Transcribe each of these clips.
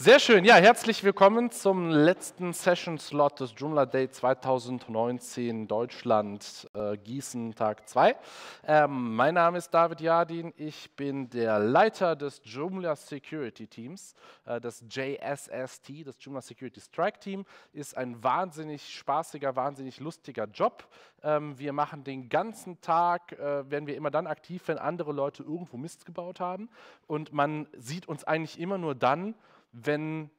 Sehr schön, ja, herzlich willkommen zum letzten Session-Slot des Joomla Day 2019 Deutschland äh, Gießen Tag 2. Ähm, mein Name ist David Jardin, ich bin der Leiter des Joomla Security Teams. Äh, das JSST, das Joomla Security Strike Team, ist ein wahnsinnig spaßiger, wahnsinnig lustiger Job. Ähm, wir machen den ganzen Tag, äh, werden wir immer dann aktiv, wenn andere Leute irgendwo Mist gebaut haben. Und man sieht uns eigentlich immer nur dann, wenn,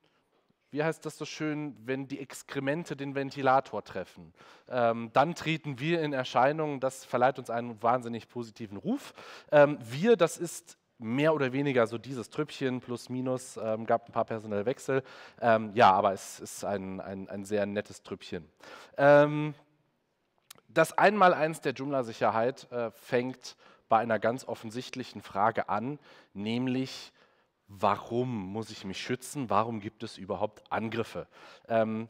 wie heißt das so schön, wenn die Exkremente den Ventilator treffen. Ähm, dann treten wir in Erscheinung, das verleiht uns einen wahnsinnig positiven Ruf. Ähm, wir, das ist mehr oder weniger so dieses Trüppchen plus minus, ähm, gab ein paar personelle Wechsel. Ähm, ja, aber es ist ein, ein, ein sehr nettes Trüppchen. Ähm, das Einmaleins der Joomla-Sicherheit äh, fängt bei einer ganz offensichtlichen Frage an, nämlich warum muss ich mich schützen, warum gibt es überhaupt Angriffe. Ähm,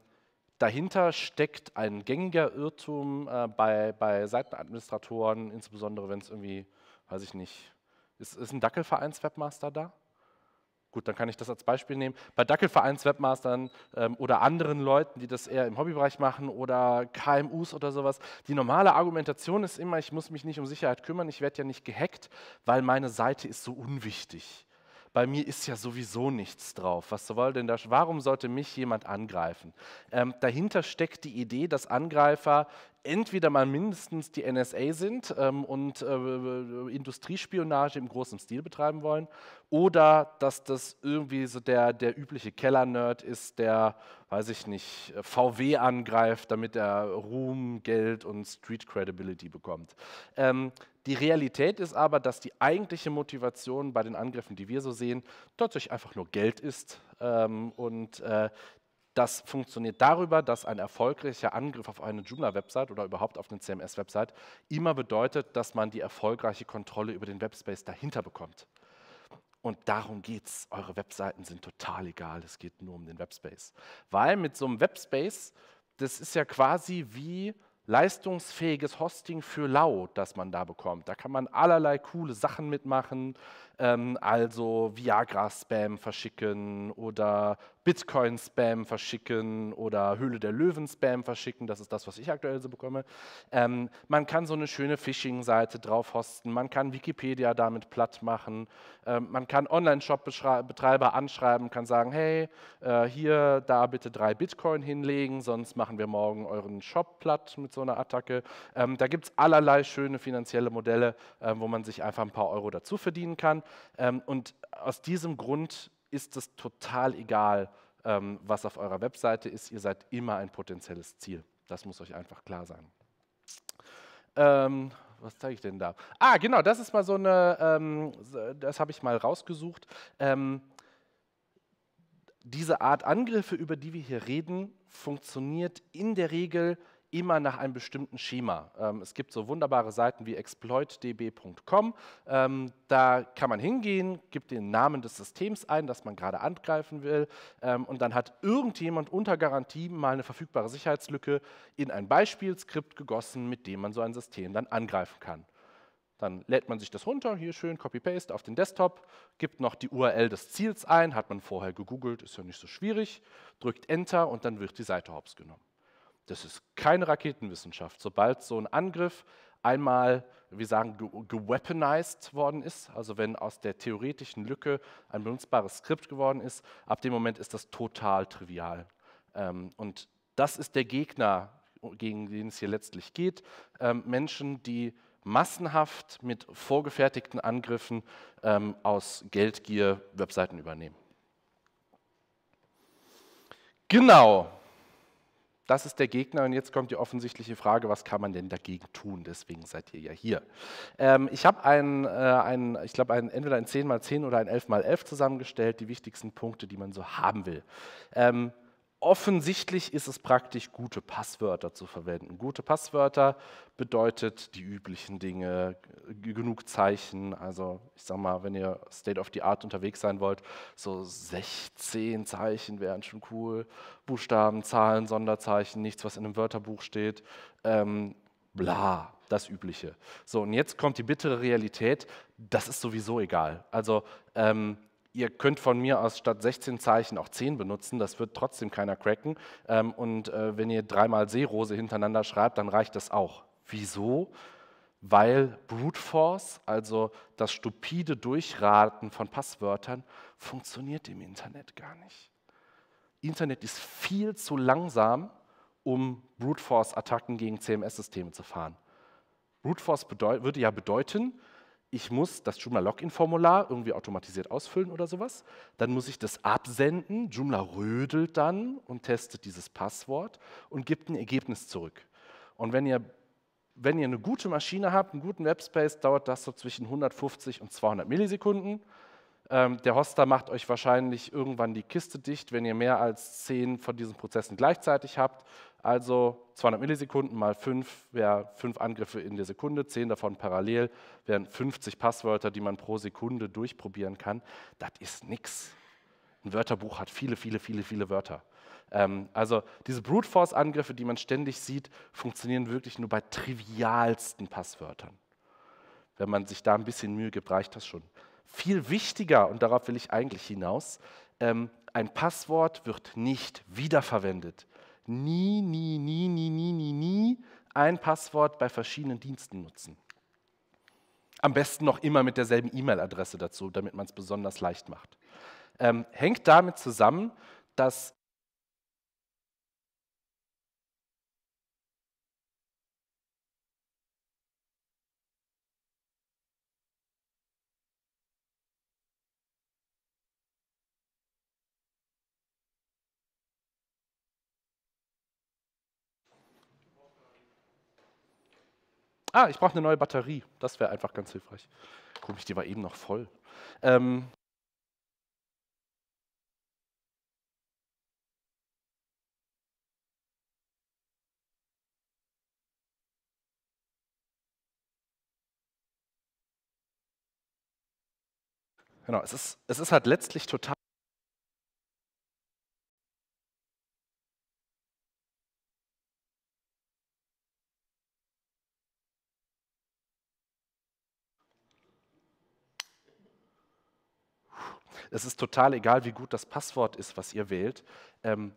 dahinter steckt ein gängiger Irrtum äh, bei, bei Seitenadministratoren, insbesondere wenn es irgendwie, weiß ich nicht, ist, ist ein Dackelvereins-Webmaster da? Gut, dann kann ich das als Beispiel nehmen. Bei Dackelvereins-Webmastern ähm, oder anderen Leuten, die das eher im Hobbybereich machen oder KMUs oder sowas, die normale Argumentation ist immer, ich muss mich nicht um Sicherheit kümmern, ich werde ja nicht gehackt, weil meine Seite ist so unwichtig bei mir ist ja sowieso nichts drauf. Was soll denn das? Warum sollte mich jemand angreifen? Ähm, dahinter steckt die Idee, dass Angreifer entweder mal mindestens die NSA sind ähm, und äh, äh, Industriespionage im großen Stil betreiben wollen, oder dass das irgendwie so der, der übliche Kellernerd ist, der, weiß ich nicht, VW angreift, damit er Ruhm, Geld und Street Credibility bekommt. Ähm, die Realität ist aber, dass die eigentliche Motivation bei den Angriffen, die wir so sehen, tatsächlich einfach nur Geld ist. Ähm, und äh, das funktioniert darüber, dass ein erfolgreicher Angriff auf eine Joomla-Website oder überhaupt auf eine CMS-Website immer bedeutet, dass man die erfolgreiche Kontrolle über den Webspace dahinter bekommt. Und darum geht es. Eure Webseiten sind total egal. Es geht nur um den Webspace. Weil mit so einem Webspace, das ist ja quasi wie leistungsfähiges Hosting für Loud, das man da bekommt. Da kann man allerlei coole Sachen mitmachen, ähm, also Viagra-Spam verschicken oder Bitcoin-Spam verschicken oder Höhle der Löwen-Spam verschicken. Das ist das, was ich aktuell so bekomme. Ähm, man kann so eine schöne Phishing-Seite drauf hosten. Man kann Wikipedia damit platt machen. Ähm, man kann Online-Shop-Betreiber anschreiben, kann sagen, hey, äh, hier, da bitte drei Bitcoin hinlegen, sonst machen wir morgen euren Shop platt mit so einer Attacke. Ähm, da gibt es allerlei schöne finanzielle Modelle, äh, wo man sich einfach ein paar Euro dazu verdienen kann. Ähm, und aus diesem Grund ist es total egal, ähm, was auf eurer Webseite ist. Ihr seid immer ein potenzielles Ziel. Das muss euch einfach klar sein. Ähm, was zeige ich denn da? Ah, genau, das ist mal so eine, ähm, das habe ich mal rausgesucht. Ähm, diese Art Angriffe, über die wir hier reden, funktioniert in der Regel nicht immer nach einem bestimmten Schema. Ähm, es gibt so wunderbare Seiten wie exploitdb.com. Ähm, da kann man hingehen, gibt den Namen des Systems ein, das man gerade angreifen will, ähm, und dann hat irgendjemand unter Garantie mal eine verfügbare Sicherheitslücke in ein Beispielskript gegossen, mit dem man so ein System dann angreifen kann. Dann lädt man sich das runter, hier schön Copy-Paste auf den Desktop, gibt noch die URL des Ziels ein, hat man vorher gegoogelt, ist ja nicht so schwierig, drückt Enter und dann wird die Seite hops genommen. Das ist keine Raketenwissenschaft. Sobald so ein Angriff einmal, wir sagen, geweaponized worden ist, also wenn aus der theoretischen Lücke ein benutzbares Skript geworden ist, ab dem Moment ist das total trivial. Ähm, und das ist der Gegner, gegen den es hier letztlich geht. Ähm, Menschen, die massenhaft mit vorgefertigten Angriffen ähm, aus Geldgier Webseiten übernehmen. Genau, das ist der Gegner und jetzt kommt die offensichtliche Frage, was kann man denn dagegen tun? Deswegen seid ihr ja hier. Ähm, ich habe einen, äh, einen, ich glaube, einen, entweder ein 10x10 oder ein 11x11 zusammengestellt, die wichtigsten Punkte, die man so haben will. Ähm, offensichtlich ist es praktisch, gute Passwörter zu verwenden. Gute Passwörter bedeutet die üblichen Dinge, genug Zeichen. Also ich sag mal, wenn ihr State of the Art unterwegs sein wollt, so 16 Zeichen wären schon cool. Buchstaben, Zahlen, Sonderzeichen, nichts, was in einem Wörterbuch steht. Ähm, bla, das Übliche. So, und jetzt kommt die bittere Realität, das ist sowieso egal. Also ähm, ihr könnt von mir aus statt 16 Zeichen auch 10 benutzen, das wird trotzdem keiner cracken. Ähm, und äh, wenn ihr dreimal Seerose hintereinander schreibt, dann reicht das auch. Wieso? Weil Brute Force, also das stupide Durchraten von Passwörtern, funktioniert im Internet gar nicht. Internet ist viel zu langsam, um Brute Force-Attacken gegen CMS-Systeme zu fahren. Brute Force würde ja bedeuten, ich muss das Joomla Login-Formular irgendwie automatisiert ausfüllen oder sowas. Dann muss ich das absenden. Joomla rödelt dann und testet dieses Passwort und gibt ein Ergebnis zurück. Und wenn ihr, wenn ihr eine gute Maschine habt, einen guten Webspace, dauert das so zwischen 150 und 200 Millisekunden. Ähm, der Hoster macht euch wahrscheinlich irgendwann die Kiste dicht, wenn ihr mehr als 10 von diesen Prozessen gleichzeitig habt. Also 200 Millisekunden mal 5 wäre 5 Angriffe in der Sekunde, 10 davon parallel wären 50 Passwörter, die man pro Sekunde durchprobieren kann. Das ist nichts. Ein Wörterbuch hat viele, viele, viele, viele Wörter. Ähm, also diese Brute Force-Angriffe, die man ständig sieht, funktionieren wirklich nur bei trivialsten Passwörtern. Wenn man sich da ein bisschen Mühe gibt, reicht das schon. Viel wichtiger, und darauf will ich eigentlich hinaus, ähm, ein Passwort wird nicht wiederverwendet nie, nie, nie, nie, nie, nie, nie ein Passwort bei verschiedenen Diensten nutzen. Am besten noch immer mit derselben E-Mail-Adresse dazu, damit man es besonders leicht macht. Ähm, hängt damit zusammen, dass Ah, ich brauche eine neue Batterie. Das wäre einfach ganz hilfreich. Komisch, die war eben noch voll. Ähm, Genau, es ist, es ist halt letztlich total Es ist total egal, wie gut das Passwort ist, was ihr wählt. Ähm,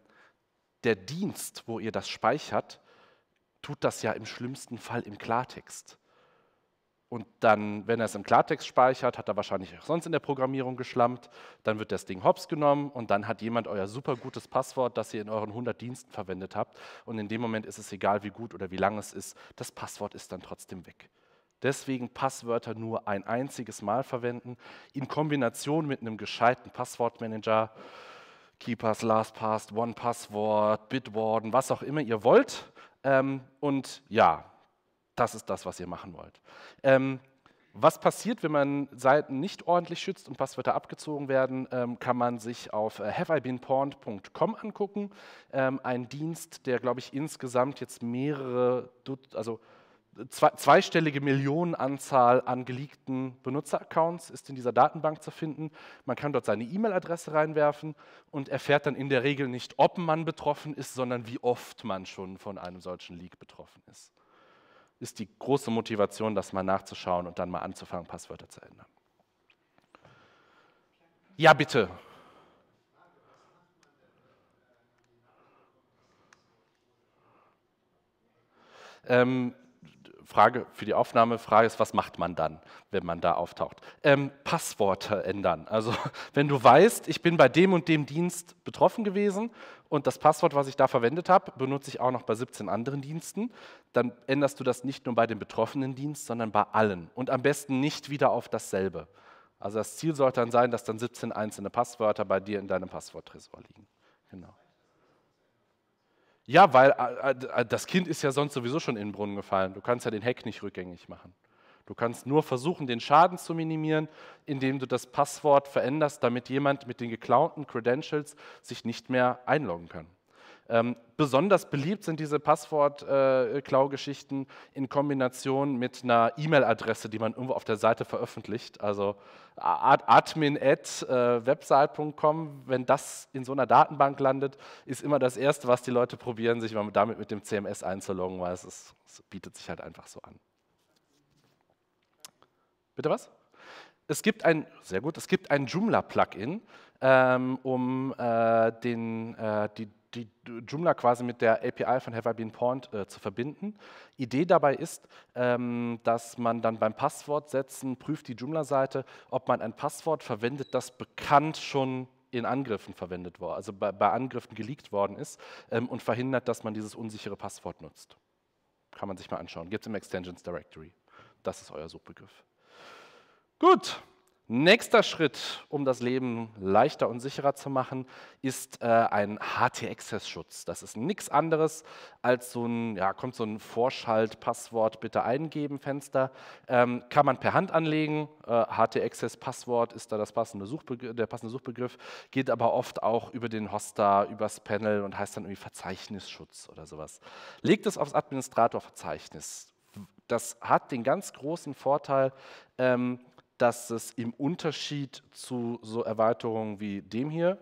der Dienst, wo ihr das speichert, tut das ja im schlimmsten Fall im Klartext. Und dann, wenn er es im Klartext speichert, hat er wahrscheinlich auch sonst in der Programmierung geschlampt. Dann wird das Ding hops genommen und dann hat jemand euer super gutes Passwort, das ihr in euren 100 Diensten verwendet habt. Und in dem Moment ist es egal, wie gut oder wie lang es ist, das Passwort ist dann trotzdem weg. Deswegen Passwörter nur ein einziges Mal verwenden, in Kombination mit einem gescheiten Passwortmanager, Keepers, LastPass, OnePassword, Bitwarden, was auch immer ihr wollt. Ähm, und ja, das ist das, was ihr machen wollt. Ähm, was passiert, wenn man Seiten nicht ordentlich schützt und Passwörter abgezogen werden, ähm, kann man sich auf äh, haveibeenporned.com angucken. ein Dienst, der, glaube ich, insgesamt jetzt mehrere, also zweistellige Millionenanzahl an geleakten Benutzeraccounts ist in dieser Datenbank zu finden. Man kann dort seine E-Mail-Adresse reinwerfen und erfährt dann in der Regel nicht, ob man betroffen ist, sondern wie oft man schon von einem solchen Leak betroffen ist. Ist die große Motivation, das mal nachzuschauen und dann mal anzufangen, Passwörter zu ändern. Ja, bitte. Ähm, Frage für die Aufnahme, Frage ist, was macht man dann, wenn man da auftaucht? Ähm, Passworte ändern. Also wenn du weißt, ich bin bei dem und dem Dienst betroffen gewesen und das Passwort, was ich da verwendet habe, benutze ich auch noch bei 17 anderen Diensten, dann änderst du das nicht nur bei dem betroffenen Dienst, sondern bei allen und am besten nicht wieder auf dasselbe. Also das Ziel sollte dann sein, dass dann 17 einzelne Passwörter bei dir in deinem Passworttresor liegen. Genau. Ja, weil äh, äh, äh, das Kind ist ja sonst sowieso schon in den Brunnen gefallen. Du kannst ja den Heck nicht rückgängig machen. Du kannst nur versuchen, den Schaden zu minimieren, indem du das Passwort veränderst, damit jemand mit den geklauten Credentials sich nicht mehr einloggen kann. Ähm, besonders beliebt sind diese Passwort-Klau-Geschichten äh, in Kombination mit einer E-Mail-Adresse, die man irgendwo auf der Seite veröffentlicht. Also admin.website.com, äh, wenn das in so einer Datenbank landet, ist immer das Erste, was die Leute probieren, sich damit mit dem CMS einzuloggen, weil es, ist, es bietet sich halt einfach so an. Bitte was? Es gibt ein, sehr gut, es gibt ein Joomla-Plugin, ähm, um äh, den, äh, die die Joomla quasi mit der API von Have I Been Pawned äh, zu verbinden. Idee dabei ist, ähm, dass man dann beim Passwort setzen prüft die Joomla-Seite, ob man ein Passwort verwendet, das bekannt schon in Angriffen verwendet war, also bei, bei Angriffen geleakt worden ist ähm, und verhindert, dass man dieses unsichere Passwort nutzt. Kann man sich mal anschauen. Gibt es im Extensions Directory. Das ist euer Suchbegriff. Gut, Nächster Schritt, um das Leben leichter und sicherer zu machen, ist äh, ein HT-Access-Schutz. Das ist nichts anderes als so ein, ja, kommt so ein Vorschalt-Passwort bitte eingeben Fenster. Ähm, kann man per Hand anlegen. Äh, HT-Access-Passwort ist da das passende der passende Suchbegriff, geht aber oft auch über den Hoster, übers Panel und heißt dann irgendwie Verzeichnisschutz oder sowas. Legt es aufs Administratorverzeichnis. Das hat den ganz großen Vorteil, ähm, dass es im Unterschied zu so Erweiterungen wie dem hier,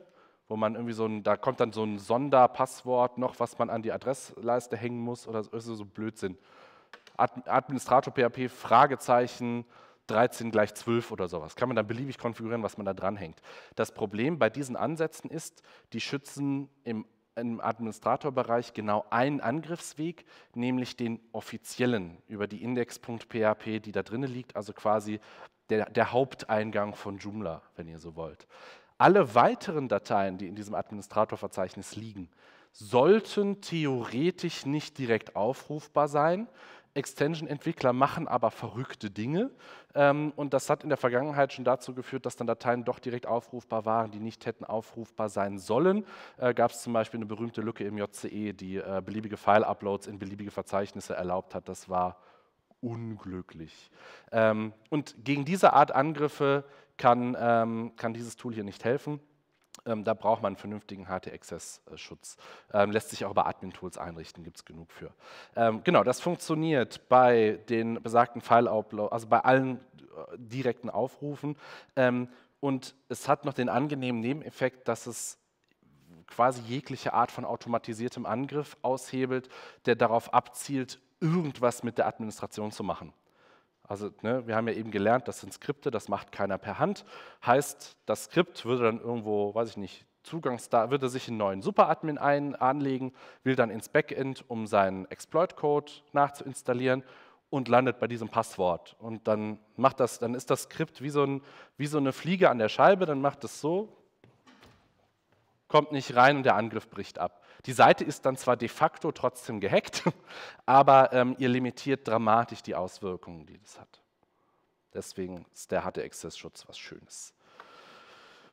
wo man irgendwie so ein, da kommt dann so ein Sonderpasswort noch, was man an die Adressleiste hängen muss oder so, so Blödsinn. Ad, Administrator PHP Fragezeichen 13 gleich 12 oder sowas. Kann man dann beliebig konfigurieren, was man da dranhängt. Das Problem bei diesen Ansätzen ist, die schützen im, im Administratorbereich genau einen Angriffsweg, nämlich den offiziellen über die index.php, die da drin liegt, also quasi der, der Haupteingang von Joomla, wenn ihr so wollt. Alle weiteren Dateien, die in diesem Administratorverzeichnis liegen, sollten theoretisch nicht direkt aufrufbar sein. Extension-Entwickler machen aber verrückte Dinge ähm, und das hat in der Vergangenheit schon dazu geführt, dass dann Dateien doch direkt aufrufbar waren, die nicht hätten aufrufbar sein sollen. Äh, Gab es zum Beispiel eine berühmte Lücke im JCE, die äh, beliebige File-Uploads in beliebige Verzeichnisse erlaubt hat. Das war unglücklich. Ähm, und gegen diese Art Angriffe kann, ähm, kann dieses Tool hier nicht helfen. Ähm, da braucht man einen vernünftigen HT-Access-Schutz. Ähm, lässt sich auch bei Admin-Tools einrichten, gibt es genug für. Ähm, genau, das funktioniert bei den besagten File-Upload, also bei allen äh, direkten Aufrufen. Ähm, und es hat noch den angenehmen Nebeneffekt, dass es quasi jegliche Art von automatisiertem Angriff aushebelt, der darauf abzielt, irgendwas mit der Administration zu machen. Also ne, wir haben ja eben gelernt, das sind Skripte, das macht keiner per Hand. Heißt, das Skript würde dann irgendwo, weiß ich nicht, Zugangsdaten, würde sich einen neuen Superadmin ein, anlegen, will dann ins Backend, um seinen Exploit-Code nachzuinstallieren und landet bei diesem Passwort. Und dann macht das, dann ist das Skript wie so, ein, wie so eine Fliege an der Scheibe, dann macht es so, kommt nicht rein und der Angriff bricht ab. Die Seite ist dann zwar de facto trotzdem gehackt, aber ähm, ihr limitiert dramatisch die Auswirkungen, die das hat. Deswegen ist der Harte access schutz was Schönes.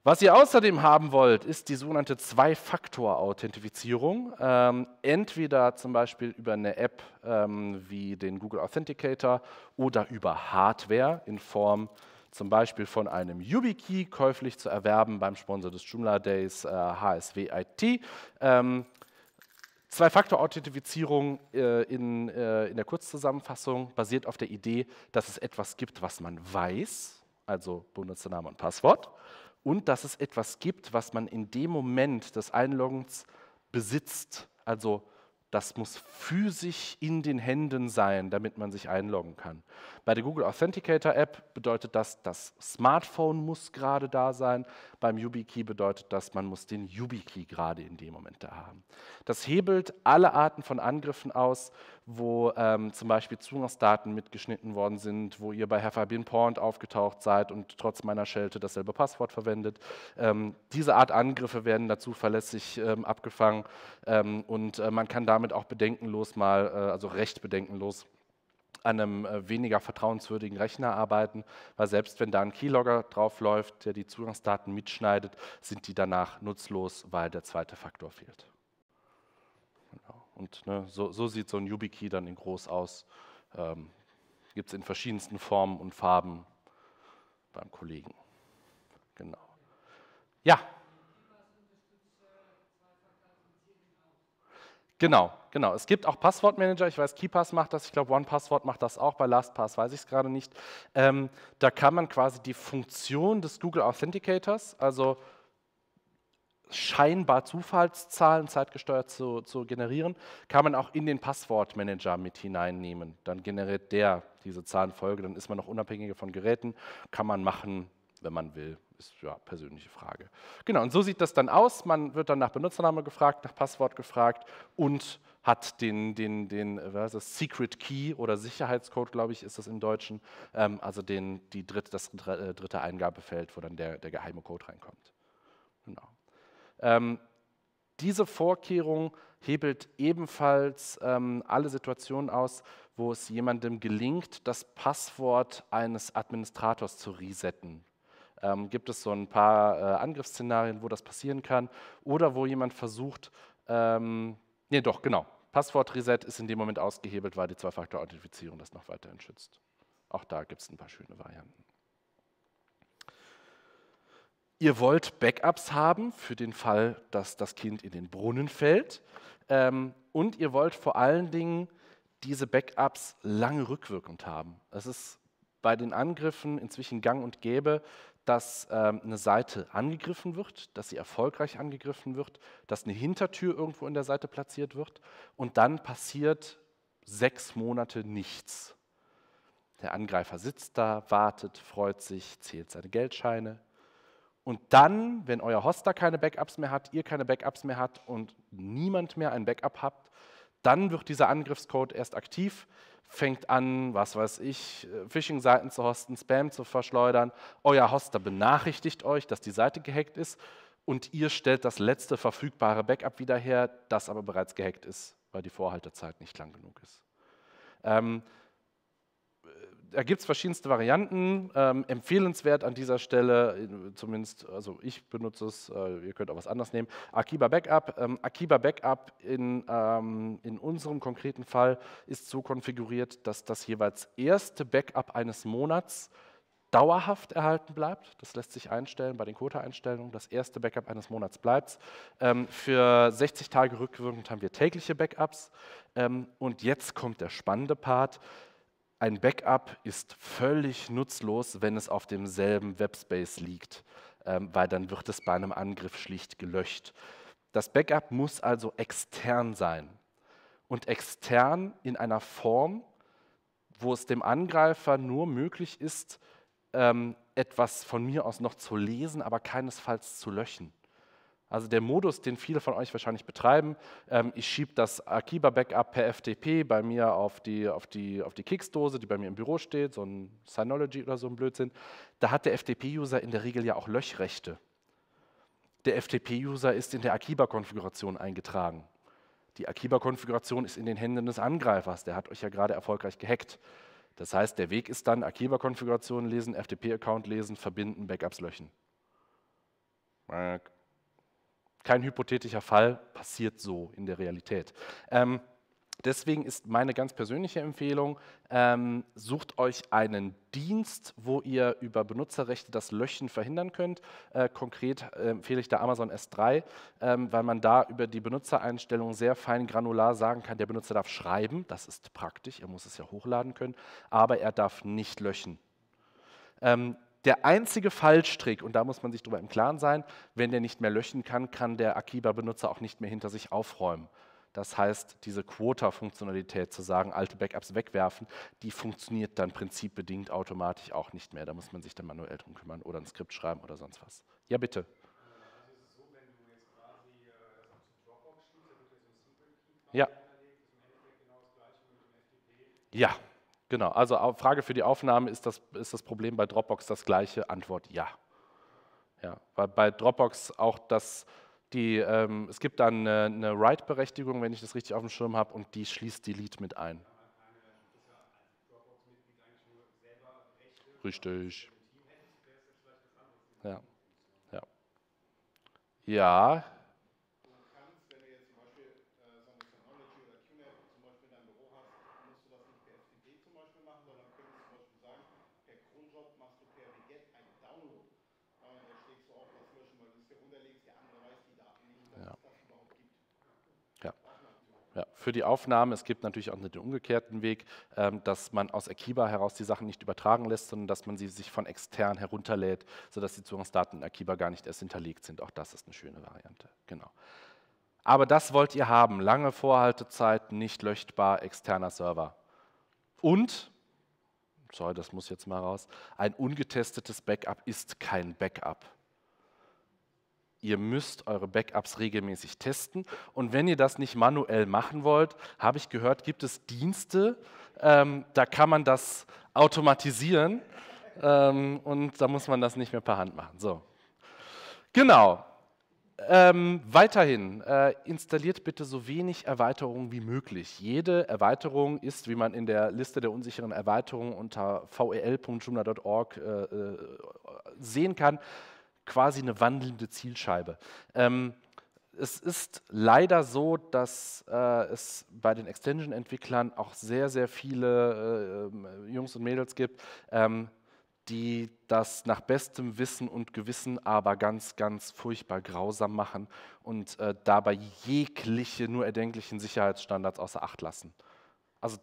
Was ihr außerdem haben wollt, ist die sogenannte Zwei-Faktor-Authentifizierung. Ähm, entweder zum Beispiel über eine App ähm, wie den Google Authenticator oder über Hardware in Form zum Beispiel von einem YubiKey käuflich zu erwerben beim Sponsor des Joomla Days äh, HSW Ähm, Zwei-Faktor-Authentifizierung äh, in, äh, in der Kurzzusammenfassung basiert auf der Idee, dass es etwas gibt, was man weiß, also Benutzername und Passwort, und dass es etwas gibt, was man in dem Moment des Einloggens besitzt, also das muss physisch in den Händen sein, damit man sich einloggen kann. Bei der Google Authenticator App bedeutet das, das Smartphone muss gerade da sein. Beim YubiKey bedeutet das, man muss den YubiKey gerade in dem Moment da haben. Das hebelt alle Arten von Angriffen aus, wo ähm, zum Beispiel Zugangsdaten mitgeschnitten worden sind, wo ihr bei Herr Point aufgetaucht seid und trotz meiner Schelte dasselbe Passwort verwendet. Ähm, diese Art Angriffe werden da zuverlässig ähm, abgefangen ähm, und äh, man kann damit auch bedenkenlos mal, äh, also recht bedenkenlos, an einem äh, weniger vertrauenswürdigen Rechner arbeiten, weil selbst wenn da ein Keylogger draufläuft, der die Zugangsdaten mitschneidet, sind die danach nutzlos, weil der zweite Faktor fehlt. Genau. Und ne, so, so, sieht so ein YubiKey dann in groß aus. Ähm, Gibt es in verschiedensten Formen und Farben beim Kollegen. Genau. Ja. Genau, Genau, es gibt auch Passwortmanager. Ich weiß, KeePass macht das. Ich glaube, OnePassword macht das auch. Bei LastPass weiß ich es gerade nicht. Ähm, da kann man quasi die Funktion des Google Authenticators, also scheinbar Zufallszahlen zeitgesteuert zu, zu, generieren, kann man auch in den Passwortmanager mit hineinnehmen. Dann generiert der diese Zahlenfolge, dann ist man noch unabhängiger von Geräten, kann man machen, wenn man will. Ist ja persönliche Frage. Genau, und so sieht das dann aus. Man wird dann nach Benutzername gefragt, nach Passwort gefragt und hat den, den, den äh, was das, Secret Key oder Sicherheitscode, glaube ich, ist das im Deutschen, ähm, also den, die dritte, das äh, dritte Eingabefeld, wo dann der, der geheime Code reinkommt. Genau. Ähm, diese Vorkehrung hebelt ebenfalls ähm, alle Situationen aus, wo es jemandem gelingt, das Passwort eines Administrators zu resetten. Ähm, gibt es so ein paar äh, Angriffsszenarien, wo das passieren kann oder wo jemand versucht, ähm, nee, doch, genau, Passwortreset ist in dem Moment ausgehebelt, weil die Zwei-Faktor-Authentifizierung das noch weiterhin schützt. Auch da gibt es ein paar schöne Varianten. Ihr wollt Backups haben für den Fall, dass das Kind in den Brunnen fällt. Ähm, und ihr wollt vor allen Dingen diese Backups lange rückwirkend haben. Es ist bei den Angriffen inzwischen gang und gäbe, dass ähm, eine Seite angegriffen wird, dass sie erfolgreich angegriffen wird, dass eine Hintertür irgendwo in der Seite platziert wird und dann passiert sechs Monate nichts. Der Angreifer sitzt da, wartet, freut sich, zählt seine Geldscheine. Und dann, wenn euer Hoster keine Backups mehr hat, ihr keine Backups mehr habt und niemand mehr ein Backup habt, dann wird dieser Angriffscode erst aktiv fängt an, was weiß ich, äh, Phishing-Seiten zu hosten, Spam zu verschleudern. Euer oh Hoster benachrichtigt euch, dass die Seite gehackt ist und ihr stellt das letzte verfügbare Backup wieder her, das aber bereits gehackt ist, weil die Vorhaltezeit nicht lang genug ist. Ähm, da gibt es verschiedenste Varianten. Ähm, empfehlenswert an dieser Stelle, äh, zumindest, also ich benutze es, äh, ihr könnt auch was anderes nehmen, Akiba Backup. Ähm, Akiba Backup in, ähm, in unserem konkreten Fall ist so konfiguriert, dass das jeweils erste Backup eines Monats dauerhaft erhalten bleibt. Das lässt sich einstellen bei den Quota-Einstellungen. Das erste Backup eines Monats bleibt. Ähm, für 60 Tage rückwirkend haben wir tägliche Backups. Ähm, und jetzt kommt der spannende Part. Ein Backup ist völlig nutzlos, wenn es auf demselben Webspace liegt, ähm, weil dann wird es bei einem Angriff schlicht gelöscht. Das Backup muss also extern sein und extern in einer Form, wo es dem Angreifer nur möglich ist, ähm, etwas von mir aus noch zu lesen, aber keinesfalls zu löschen. Also der Modus, den viele von euch wahrscheinlich betreiben, ähm, ich schiebe das Akiba-Backup per FTP bei mir auf die, auf, die, auf die Keksdose, die bei mir im Büro steht, so ein Synology oder so ein Blödsinn. Da hat der FTP-User in der Regel ja auch Löchrechte. Der FTP-User ist in der Akiba-Konfiguration eingetragen. Die Akiba-Konfiguration ist in den Händen des Angreifers, der hat euch ja gerade erfolgreich gehackt. Das heißt, der Weg ist dann Akiba-Konfiguration lesen, FTP-Account lesen, verbinden, Backups löschen. Mark kein hypothetischer Fall, passiert so in der Realität. Ähm, deswegen ist meine ganz persönliche Empfehlung, ähm, sucht euch einen Dienst, wo ihr über Benutzerrechte das Löschen verhindern könnt. Äh, konkret äh, empfehle ich da Amazon S3, ähm, weil man da über die Benutzereinstellung sehr fein granular sagen kann, der Benutzer darf schreiben, das ist praktisch, er muss es ja hochladen können, aber er darf nicht löschen. Ähm, der einzige Fallstrick, und da muss man sich darüber im Klaren sein, wenn der nicht mehr löschen kann, kann der Akiba-Benutzer auch nicht mehr hinter sich aufräumen. Das heißt, diese Quota-Funktionalität zu sagen, alte Backups wegwerfen, die funktioniert dann prinzipbedingt automatisch auch nicht mehr. Da muss man sich dann manuell drum kümmern oder ein Skript schreiben oder sonst was. Ja, bitte. Ja. Ja. Genau, also Frage für die Aufnahme, ist das, ist das Problem bei Dropbox das gleiche? Antwort ja. ja weil bei Dropbox auch das, die, ähm, es gibt dann eine, eine Write-Berechtigung, wenn ich das richtig auf dem Schirm habe, und die schließt Delete mit ein. Richtig. Ja. Ja. Ja, Ja, für die Aufnahmen, es gibt natürlich auch den umgekehrten Weg, ähm, dass man aus Akiba heraus die Sachen nicht übertragen lässt, sondern dass man sie sich von extern herunterlädt, sodass die Zugangsdaten in Akiba gar nicht erst hinterlegt sind. Auch das ist eine schöne Variante. Genau. Aber das wollt ihr haben. Lange Vorhaltezeit, nicht löschbar, externer Server. Und, sorry, das muss jetzt mal raus, ein ungetestetes Backup ist kein Backup ihr müsst eure Backups regelmäßig testen. Und wenn ihr das nicht manuell machen wollt, habe ich gehört, gibt es Dienste, ähm, da kann man das automatisieren ähm, und da muss man das nicht mehr per Hand machen. So. Genau. Ähm, weiterhin, äh, installiert bitte so wenig Erweiterungen wie möglich. Jede Erweiterung ist, wie man in der Liste der unsicheren Erweiterungen unter vel.joomla.org äh, äh, sehen kann, quasi eine wandelnde Zielscheibe. Ähm, es ist leider so, dass äh, es bei den Extension-Entwicklern auch sehr, sehr viele äh, Jungs und Mädels gibt, ähm, die das nach bestem Wissen und Gewissen aber ganz, ganz furchtbar grausam machen und äh, dabei jegliche nur erdenklichen Sicherheitsstandards außer Acht lassen. Also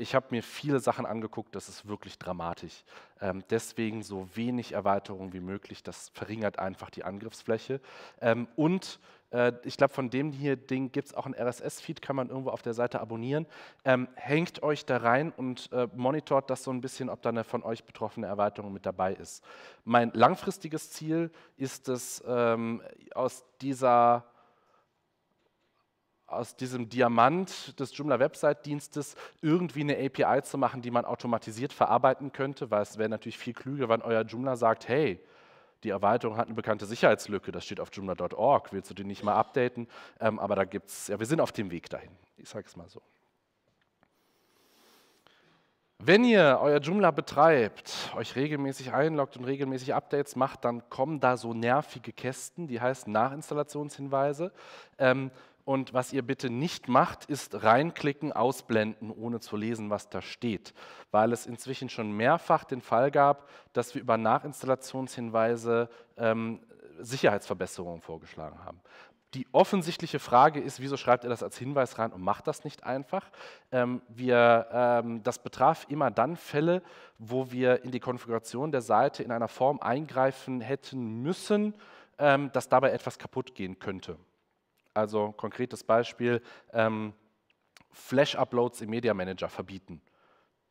ich habe mir viele Sachen angeguckt, das ist wirklich dramatisch. Ähm, deswegen so wenig Erweiterung wie möglich, das verringert einfach die Angriffsfläche. Ähm, und äh, ich glaube, von dem hier Ding gibt es auch einen RSS-Feed, kann man irgendwo auf der Seite abonnieren. Ähm, hängt euch da rein und äh, monitort das so ein bisschen, ob da eine von euch betroffene Erweiterung mit dabei ist. Mein langfristiges Ziel ist es, ähm, aus dieser aus diesem Diamant des Joomla Website-Dienstes irgendwie eine API zu machen, die man automatisiert verarbeiten könnte, weil es wäre natürlich viel klüger, wenn euer Joomla sagt, hey, die Erweiterung hat eine bekannte Sicherheitslücke, das steht auf joomla.org, willst du die nicht mal updaten? Ähm, aber da gibt es, ja, wir sind auf dem Weg dahin, ich sage es mal so. Wenn ihr euer Joomla betreibt, euch regelmäßig einloggt und regelmäßig Updates macht, dann kommen da so nervige Kästen, die heißen Nachinstallationshinweise. Ähm, und was ihr bitte nicht macht, ist reinklicken, ausblenden, ohne zu lesen, was da steht. Weil es inzwischen schon mehrfach den Fall gab, dass wir über Nachinstallationshinweise ähm, Sicherheitsverbesserungen vorgeschlagen haben. Die offensichtliche Frage ist, wieso schreibt ihr das als Hinweis rein und macht das nicht einfach? Ähm, wir, ähm, das betraf immer dann Fälle, wo wir in die Konfiguration der Seite in einer Form eingreifen hätten müssen, ähm, dass dabei etwas kaputt gehen könnte. Also konkretes Beispiel, ähm, Flash-Uploads im Media Manager verbieten.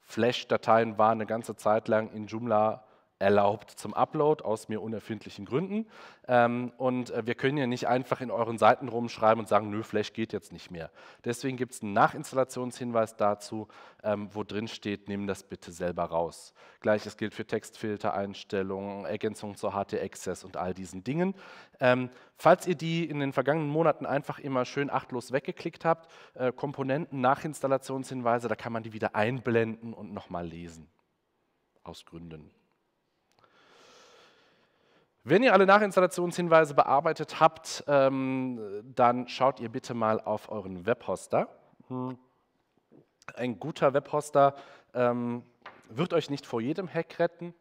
Flash-Dateien waren eine ganze Zeit lang in Joomla erlaubt zum Upload aus mir unerfindlichen Gründen. Ähm, und äh, wir können ja nicht einfach in euren Seiten rumschreiben und sagen, nö, Flash geht jetzt nicht mehr. Deswegen gibt es einen Nachinstallationshinweis dazu, ähm, wo drin steht, nimm das bitte selber raus. Gleiches gilt für Textfiltereinstellungen, Ergänzungen zur HT-Access und all diesen Dingen. Ähm, falls ihr die in den vergangenen Monaten einfach immer schön achtlos weggeklickt habt, äh, Komponenten, Nachinstallationshinweise, da kann man die wieder einblenden und nochmal lesen. Aus Gründen. Wenn ihr alle Nachinstallationshinweise bearbeitet habt, ähm, dann schaut ihr bitte mal auf euren Webhoster. Hm. Ein guter Webhoster ähm, wird euch nicht vor jedem Hack retten,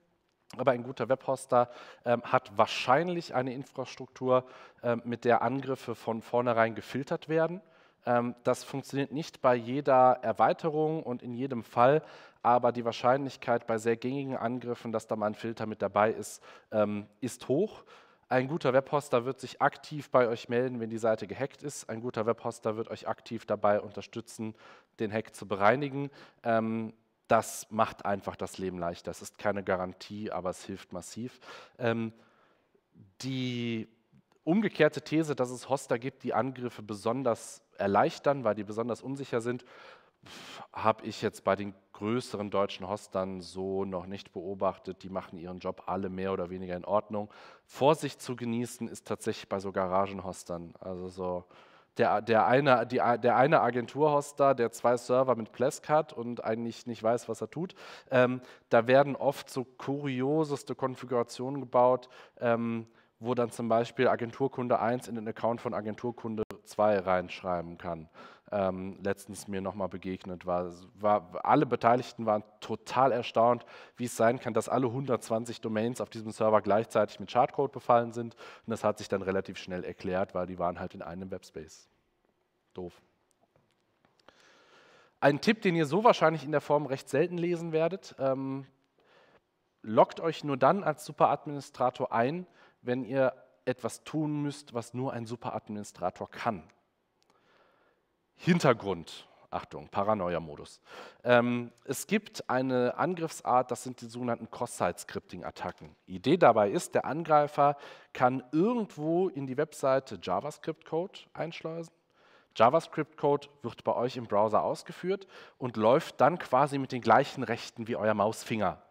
aber ein guter Webhoster ähm, hat wahrscheinlich eine Infrastruktur, ähm, mit der Angriffe von vornherein gefiltert werden ähm, das funktioniert nicht bei jeder Erweiterung und in jedem Fall, aber die Wahrscheinlichkeit bei sehr gängigen Angriffen, dass da mal ein Filter mit dabei ist, ähm, ist hoch. Ein guter Webhoster wird sich aktiv bei euch melden, wenn die Seite gehackt ist. Ein guter Webhoster wird euch aktiv dabei unterstützen, den Hack zu bereinigen. Ähm, das macht einfach das Leben leichter. Das ist keine Garantie, aber es hilft massiv. Ähm, die umgekehrte These, dass es Hoster gibt, die Angriffe besonders erleichtern, weil die besonders unsicher sind, habe ich jetzt bei den größeren deutschen Hostern so noch nicht beobachtet. Die machen ihren Job alle mehr oder weniger in Ordnung. Vorsicht zu genießen ist tatsächlich bei so Garagenhostern. Also so der, der, eine, die, der eine Agenturhoster, der zwei Server mit Plesk hat und eigentlich nicht weiß, was er tut, ähm, da werden oft so kurioseste Konfigurationen gebaut, ähm, wo dann zum Beispiel Agenturkunde 1 in den Account von Agenturkunde 2 reinschreiben kann ähm, letztens mir nochmal begegnet war. war. Alle Beteiligten waren total erstaunt, wie es sein kann, dass alle 120 Domains auf diesem Server gleichzeitig mit Chartcode befallen sind. Und das hat sich dann relativ schnell erklärt, weil die waren halt in einem Webspace. Doof. Ein Tipp, den ihr so wahrscheinlich in der Form recht selten lesen werdet, ähm, loggt euch nur dann als Superadministrator ein, wenn ihr etwas tun müsst, was nur ein Superadministrator kann. Hintergrund. Achtung, Paranoia-Modus. Ähm, es gibt eine Angriffsart, das sind die sogenannten Cross-Site-Scripting-Attacken. Idee dabei ist, der Angreifer kann irgendwo in die Webseite JavaScript-Code einschleusen. JavaScript-Code wird bei euch im Browser ausgeführt und läuft dann quasi mit den gleichen Rechten wie euer Mausfinger.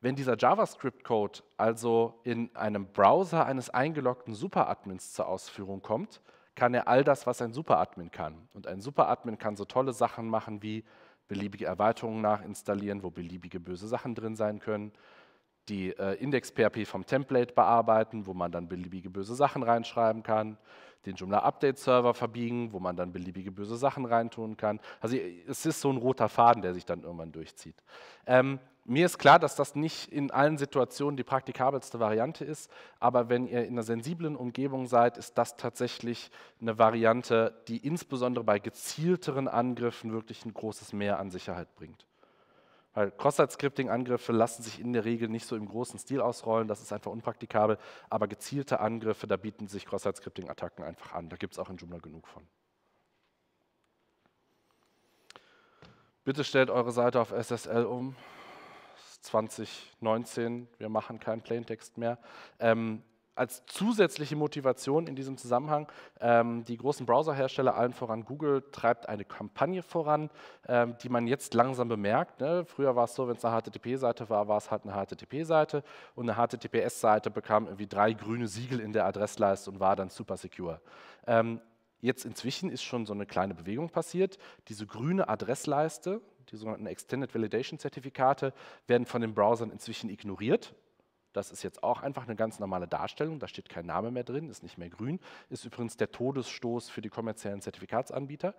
Wenn dieser JavaScript-Code also in einem Browser eines eingeloggten Super-Admins zur Ausführung kommt, kann er all das, was ein Superadmin kann. Und ein Superadmin kann so tolle Sachen machen wie beliebige Erweiterungen nachinstallieren, wo beliebige böse Sachen drin sein können, die äh, Index-PHP vom Template bearbeiten, wo man dann beliebige böse Sachen reinschreiben kann, den Joomla Update Server verbiegen, wo man dann beliebige böse Sachen reintun kann. Also es ist so ein roter Faden, der sich dann irgendwann durchzieht. Ähm, mir ist klar, dass das nicht in allen Situationen die praktikabelste Variante ist, aber wenn ihr in einer sensiblen Umgebung seid, ist das tatsächlich eine Variante, die insbesondere bei gezielteren Angriffen wirklich ein großes Mehr an Sicherheit bringt. Weil Cross-Site-Scripting-Angriffe lassen sich in der Regel nicht so im großen Stil ausrollen, das ist einfach unpraktikabel, aber gezielte Angriffe, da bieten sich Cross-Site-Scripting-Attacken einfach an, da gibt es auch in Joomla genug von. Bitte stellt eure Seite auf SSL um. 2019, wir machen keinen Plaintext mehr, ähm, als zusätzliche Motivation in diesem Zusammenhang, ähm, die großen Browserhersteller, allen voran Google, treibt eine Kampagne voran, ähm, die man jetzt langsam bemerkt. Ne? Früher war es so, wenn es eine HTTP-Seite war, war es halt eine HTTP-Seite und eine HTTPS-Seite bekam irgendwie drei grüne Siegel in der Adressleiste und war dann super secure. Ähm, jetzt inzwischen ist schon so eine kleine Bewegung passiert. Diese grüne Adressleiste, die sogenannten Extended Validation Zertifikate, werden von den Browsern inzwischen ignoriert. Das ist jetzt auch einfach eine ganz normale Darstellung, da steht kein Name mehr drin, ist nicht mehr grün, ist übrigens der Todesstoß für die kommerziellen Zertifikatsanbieter.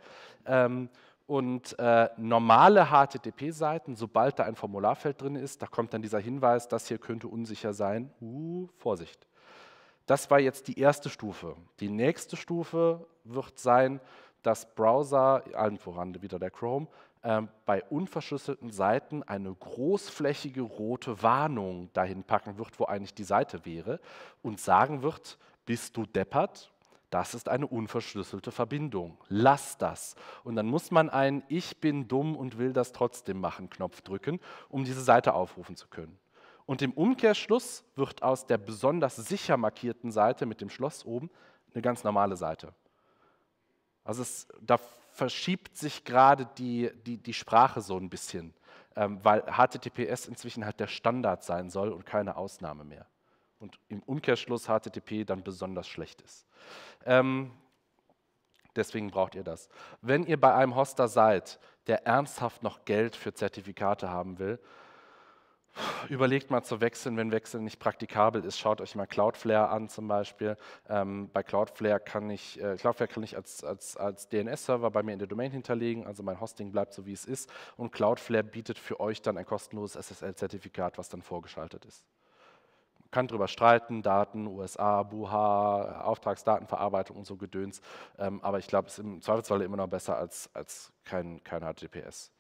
Ähm, und äh, normale HTTP-Seiten, sobald da ein Formularfeld drin ist, da kommt dann dieser Hinweis, das hier könnte unsicher sein. Uh, Vorsicht. Das war jetzt die erste Stufe. Die nächste Stufe wird sein, dass Browser, allen voran wieder der Chrome, ähm, bei unverschlüsselten Seiten eine großflächige rote Warnung dahin packen wird, wo eigentlich die Seite wäre, und sagen wird, bist du deppert? Das ist eine unverschlüsselte Verbindung. Lass das. Und dann muss man einen Ich bin dumm und will das trotzdem machen Knopf drücken, um diese Seite aufrufen zu können. Und im Umkehrschluss wird aus der besonders sicher markierten Seite mit dem Schloss oben eine ganz normale Seite. Also es, da verschiebt sich gerade die, die, die Sprache so ein bisschen, ähm, weil HTTPS inzwischen halt der Standard sein soll und keine Ausnahme mehr. Und im Umkehrschluss HTTP dann besonders schlecht ist. Ähm, deswegen braucht ihr das. Wenn ihr bei einem Hoster seid, der ernsthaft noch Geld für Zertifikate haben will, Überlegt mal zu wechseln, wenn Wechseln nicht praktikabel ist. Schaut euch mal Cloudflare an zum Beispiel. Ähm, bei Cloudflare kann ich, äh, Cloudflare kann ich als, als, als DNS-Server bei mir in der Domain hinterlegen, also mein Hosting bleibt so, wie es ist. Und Cloudflare bietet für euch dann ein kostenloses SSL-Zertifikat, was dann vorgeschaltet ist. Man kann darüber streiten, Daten, USA, Buha, Auftragsdatenverarbeitung und so Gedöns. Ähm, aber ich glaube, es ist im Zweifelsfall immer noch besser als, als kein, kein HTTPS.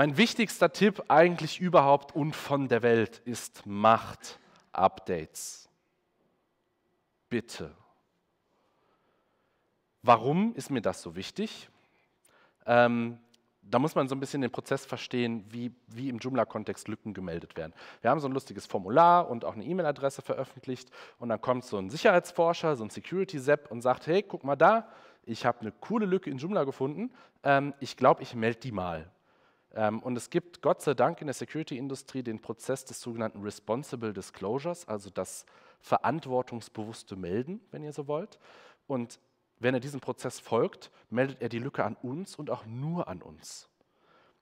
Mein wichtigster Tipp eigentlich überhaupt und von der Welt ist, macht Updates. Bitte. Warum ist mir das so wichtig? Ähm, da muss man so ein bisschen den Prozess verstehen, wie, wie im Joomla-Kontext Lücken gemeldet werden. Wir haben so ein lustiges Formular und auch eine E-Mail-Adresse veröffentlicht und dann kommt so ein Sicherheitsforscher, so ein Security-Sepp und sagt, hey, guck mal da, ich habe eine coole Lücke in Joomla gefunden, ähm, ich glaube, ich melde die mal. Ähm, und es gibt Gott sei Dank in der Security-Industrie den Prozess des sogenannten Responsible Disclosures, also das verantwortungsbewusste Melden, wenn ihr so wollt. Und wenn er diesem Prozess folgt, meldet er die Lücke an uns und auch nur an uns.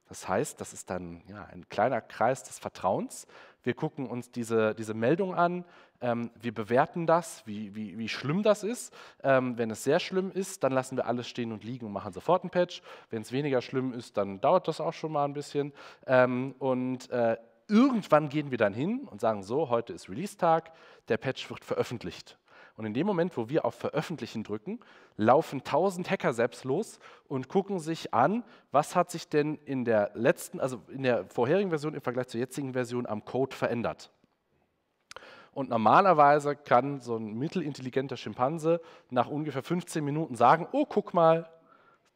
Das heißt, das ist dann ja, ein kleiner Kreis des Vertrauens. Wir gucken uns diese, diese Meldung an, ähm, wir bewerten das, wie, wie, wie schlimm das ist. Ähm, wenn es sehr schlimm ist, dann lassen wir alles stehen und liegen und machen sofort einen Patch. Wenn es weniger schlimm ist, dann dauert das auch schon mal ein bisschen. Ähm, und äh, irgendwann gehen wir dann hin und sagen so, heute ist Release-Tag, der Patch wird veröffentlicht. Und in dem Moment, wo wir auf Veröffentlichen drücken, laufen 1000 Hacker-Apps los und gucken sich an, was hat sich denn in der letzten, also in der vorherigen Version im Vergleich zur jetzigen Version am Code verändert. Und normalerweise kann so ein mittelintelligenter Schimpanse nach ungefähr 15 Minuten sagen, oh, guck mal,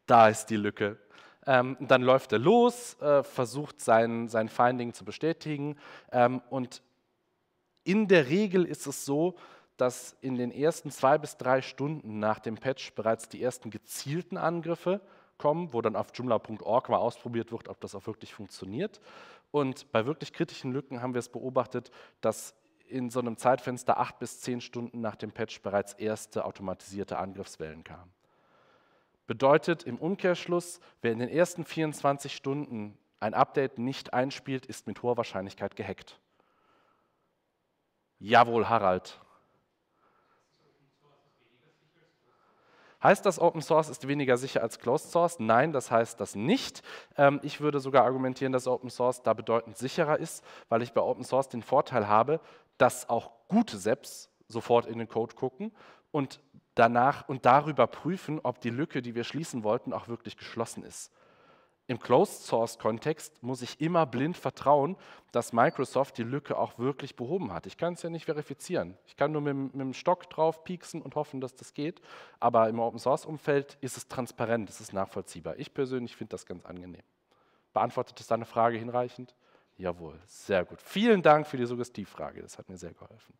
da ist die Lücke. Ähm, dann läuft er los, äh, versucht sein, sein Finding zu bestätigen. Ähm, und in der Regel ist es so, dass in den ersten zwei bis drei Stunden nach dem Patch bereits die ersten gezielten Angriffe kommen, wo dann auf Joomla.org mal ausprobiert wird, ob das auch wirklich funktioniert. Und bei wirklich kritischen Lücken haben wir es beobachtet, dass in so einem Zeitfenster acht bis zehn Stunden nach dem Patch bereits erste automatisierte Angriffswellen kamen. Bedeutet im Umkehrschluss, wer in den ersten 24 Stunden ein Update nicht einspielt, ist mit hoher Wahrscheinlichkeit gehackt. Jawohl, Harald. Heißt das, Open Source ist weniger sicher als Closed Source? Nein, das heißt das nicht. Ähm, ich würde sogar argumentieren, dass Open Source da bedeutend sicherer ist, weil ich bei Open Source den Vorteil habe, dass auch gute SEPs sofort in den Code gucken und danach und darüber prüfen, ob die Lücke, die wir schließen wollten, auch wirklich geschlossen ist. Im Closed-Source-Kontext muss ich immer blind vertrauen, dass Microsoft die Lücke auch wirklich behoben hat. Ich kann es ja nicht verifizieren. Ich kann nur mit, mit dem Stock drauf pieksen und hoffen, dass das geht. Aber im Open-Source-Umfeld ist es transparent, es ist nachvollziehbar. Ich persönlich finde das ganz angenehm. Beantwortet es deine Frage hinreichend? Jawohl, sehr gut. Vielen Dank für die Suggestivfrage, das hat mir sehr geholfen.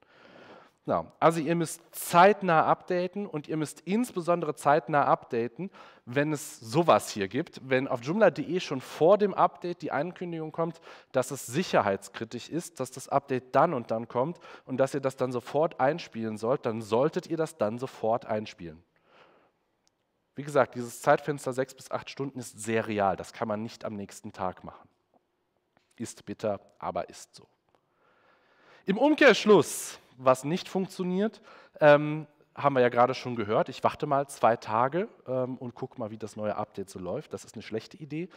Genau. Also ihr müsst zeitnah updaten und ihr müsst insbesondere zeitnah updaten, wenn es sowas hier gibt, wenn auf Joomla.de schon vor dem Update die Ankündigung kommt, dass es sicherheitskritisch ist, dass das Update dann und dann kommt und dass ihr das dann sofort einspielen sollt, dann solltet ihr das dann sofort einspielen. Wie gesagt, dieses Zeitfenster sechs bis acht Stunden ist sehr real, das kann man nicht am nächsten Tag machen. Ist bitter, aber ist so. Im Umkehrschluss was nicht funktioniert, ähm, haben wir ja gerade schon gehört. Ich warte mal zwei Tage ähm, und gucke mal, wie das neue Update so läuft. Das ist eine schlechte Idee.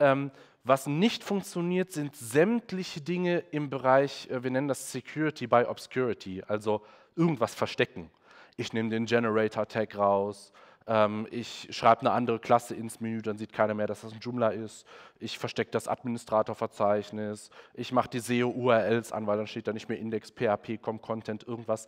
Ähm, was nicht funktioniert, sind sämtliche Dinge im Bereich, äh, wir nennen das Security by Obscurity, also irgendwas verstecken. Ich nehme den Generator-Tag raus, ähm, ich schreibe eine andere Klasse ins Menü, dann sieht keiner mehr, dass das ein Joomla ist. Ich verstecke das Administratorverzeichnis. Ich mache die SEO-URLs an, weil dann steht da nicht mehr Index, PHP, Com Content, irgendwas.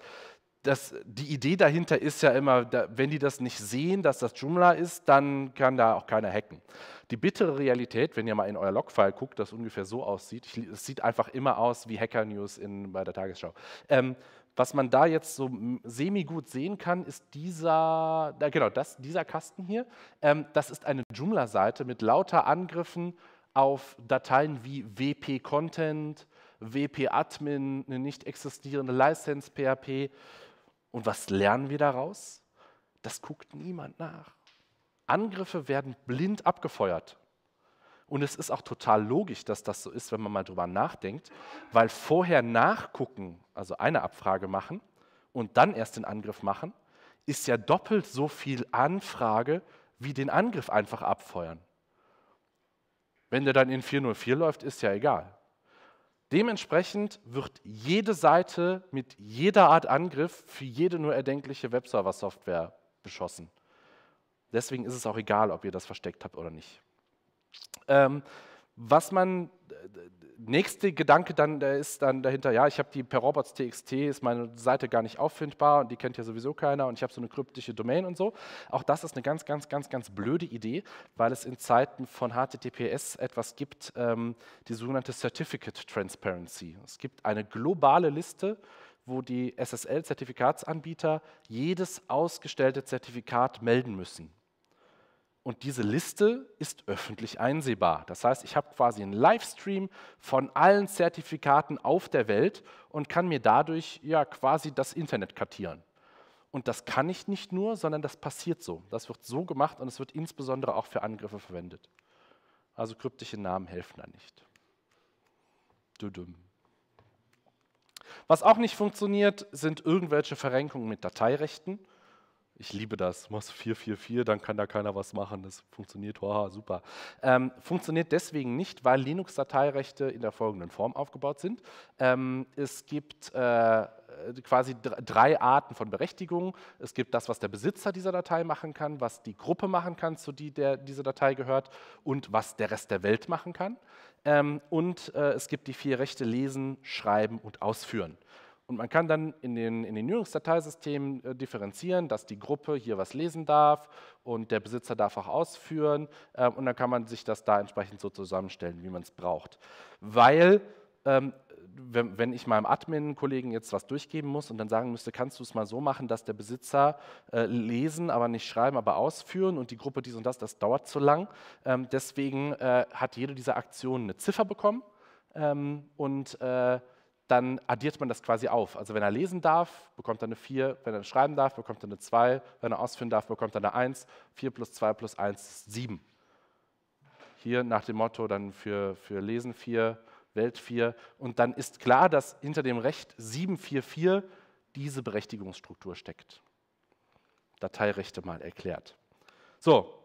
Das, die Idee dahinter ist ja immer, da, wenn die das nicht sehen, dass das Joomla ist, dann kann da auch keiner hacken. Die bittere Realität, wenn ihr mal in euer Logfile guckt, das ungefähr so aussieht, es sieht einfach immer aus wie Hacker News in, bei der Tagesschau. Ähm, was man da jetzt so semi-gut sehen kann, ist dieser, genau, das, dieser Kasten hier. Ähm, das ist eine Joomla-Seite mit lauter Angriffen auf Dateien wie wp-content, wp-admin, eine nicht existierende License-PHP. Und was lernen wir daraus? Das guckt niemand nach. Angriffe werden blind abgefeuert. Und es ist auch total logisch, dass das so ist, wenn man mal drüber nachdenkt, weil vorher nachgucken, also eine Abfrage machen und dann erst den Angriff machen, ist ja doppelt so viel Anfrage wie den Angriff einfach abfeuern. Wenn der dann in 404 läuft, ist ja egal. Dementsprechend wird jede Seite mit jeder Art Angriff für jede nur erdenkliche Webserver-Software beschossen. Deswegen ist es auch egal, ob ihr das versteckt habt oder nicht. Ähm, was man, nächste Gedanke dann ist dann dahinter, ja, ich habe die per robots.txt, ist meine Seite gar nicht auffindbar und die kennt ja sowieso keiner und ich habe so eine kryptische Domain und so. Auch das ist eine ganz, ganz, ganz, ganz blöde Idee, weil es in Zeiten von HTTPS etwas gibt, ähm, die sogenannte Certificate Transparency. Es gibt eine globale Liste, wo die SSL-Zertifikatsanbieter jedes ausgestellte Zertifikat melden müssen. Und diese Liste ist öffentlich einsehbar. Das heißt, ich habe quasi einen Livestream von allen Zertifikaten auf der Welt und kann mir dadurch ja quasi das Internet kartieren. Und das kann ich nicht nur, sondern das passiert so. Das wird so gemacht und es wird insbesondere auch für Angriffe verwendet. Also kryptische Namen helfen da nicht. Düdüm. Was auch nicht funktioniert, sind irgendwelche Verrenkungen mit Dateirechten. Ich liebe das. Machst du 444, dann kann da keiner was machen. Das funktioniert, haha, super. Ähm, funktioniert deswegen nicht, weil Linux-Dateirechte in der folgenden Form aufgebaut sind. Ähm, es gibt äh, quasi drei Arten von Berechtigungen. Es gibt das, was der Besitzer dieser Datei machen kann, was die Gruppe machen kann, zu die der, diese Datei gehört und was der Rest der Welt machen kann. Ähm, und äh, es gibt die vier Rechte lesen, schreiben und ausführen. Und man kann dann in den, in den Unix-Dateisystemen äh, differenzieren, dass die Gruppe hier was lesen darf und der Besitzer darf auch ausführen. Ähm, und dann kann man sich das da entsprechend so zusammenstellen, wie man es braucht. Weil ähm, wenn, ich meinem Admin-Kollegen jetzt was durchgeben muss und dann sagen müsste, kannst du es mal so machen, dass der Besitzer äh, lesen, aber nicht schreiben, aber ausführen und die Gruppe dies und das, das dauert zu lang. Ähm, deswegen äh, hat jede dieser Aktionen eine Ziffer bekommen und äh, dann addiert man das quasi auf. Also wenn er lesen darf, bekommt er eine 4, wenn er schreiben darf, bekommt er eine 2, wenn er ausführen darf, bekommt er eine 1, 4 plus 2 plus 1 ist 7. Hier nach dem Motto dann für, für Lesen 4, Welt 4 und dann ist klar, dass hinter dem Recht 744 diese Berechtigungsstruktur steckt. Dateirechte mal erklärt. So,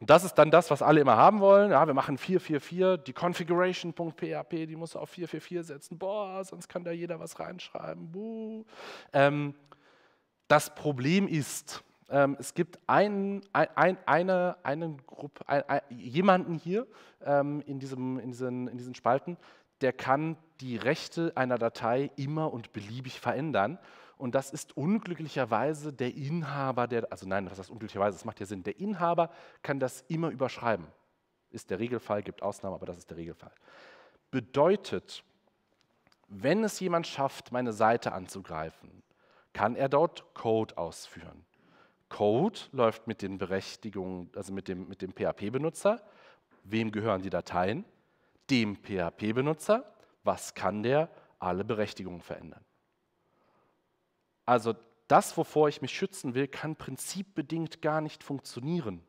und das ist dann das, was alle immer haben wollen. Ja, wir machen 444, die Configuration.php, die muss auf 444 setzen. Boah, sonst kann da jeder was reinschreiben. Ähm, das Problem ist, ähm, es gibt einen, ein, eine, eine Gruppe, ein, ein, jemanden hier ähm, in, diesem, in, diesen, in diesen Spalten, der kann die Rechte einer Datei immer und beliebig verändern. Und das ist unglücklicherweise der Inhaber, der, also nein, was heißt unglücklicherweise, das macht ja Sinn, der Inhaber kann das immer überschreiben. Ist der Regelfall, gibt Ausnahmen, aber das ist der Regelfall. Bedeutet, wenn es jemand schafft, meine Seite anzugreifen, kann er dort Code ausführen. Code läuft mit den Berechtigungen, also mit dem, mit dem PHP-Benutzer. Wem gehören die Dateien? Dem PHP-Benutzer. Was kann der? Alle Berechtigungen verändern. Also das, wovor ich mich schützen will, kann prinzipbedingt gar nicht funktionieren,